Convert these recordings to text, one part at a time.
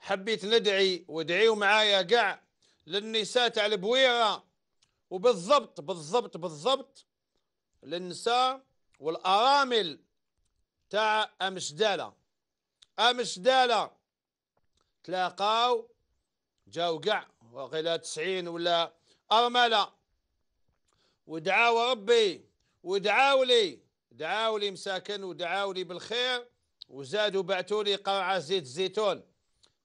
حبيت ندعي وادعيوا معايا قاع للنساء تاع البويره وبالضبط بالضبط بالضبط للنساء والارامل تاع امشداله امشداله تلاقاو جاو قاع وغلا تسعين ولا ارمله ودعاو ربي ودعاو لي دعاو لي مساكن ودعاو لي بالخير وزادوا بعثوا لي قرعه زيت الزيتون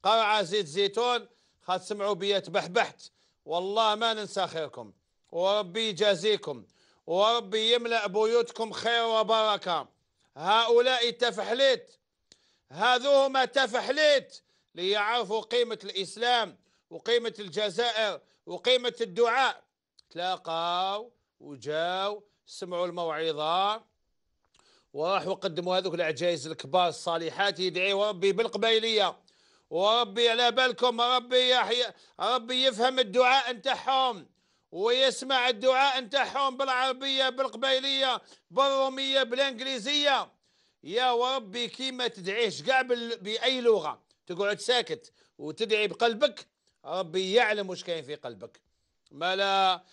قرعة زيت زيتون خد سمعوا بي تبحبحت والله ما ننسى خيركم وربي يجازيكم وربي يملأ بيوتكم خير وبركة هؤلاء تفحليت هذوهما تفحليت ليعرفوا قيمة الإسلام وقيمة الجزائر وقيمة الدعاء تلاقوا وجاو سمعوا الموعظة وراحوا قدموا هذوك العجائز الكبار الصالحات يدعيوا ربي بالقبيليه وربي على بالكم ربي يحيى ربي يفهم الدعاء نتاعهم ويسمع الدعاء نتاعهم بالعربيه بالقبيليه بالروميه بالانجليزيه يا وربي كيما تدعيش كاع باي لغه تقعد ساكت وتدعي بقلبك ربي يعلم واش كاين في قلبك مالا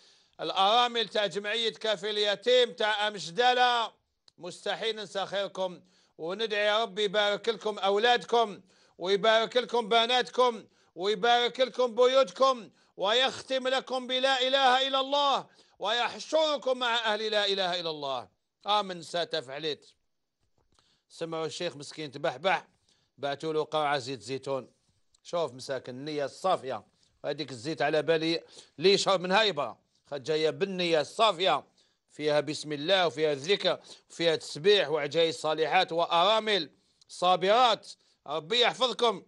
الارامل تاع جمعيه كافي اليتيم تاع امجدالة مستحيل ننسى خيركم وندعي ربي يبارك لكم اولادكم ويبارك لكم بناتكم ويبارك لكم بيوتكم ويختم لكم بلا إله إلا الله ويحشركم مع أهل لا إله إلا الله آمن فعلت سمعوا الشيخ مسكين تبحبح بعثوا له قرعة زيت زيتون شوف مساكن النية الصافية هذيك الزيت على بالي ليش شرب من هايبة جاية بالنية الصافية فيها بسم الله وفيها الذكر وفيها تسبيح وعجائز صالحات وأرامل صابرات ربي يحفظكم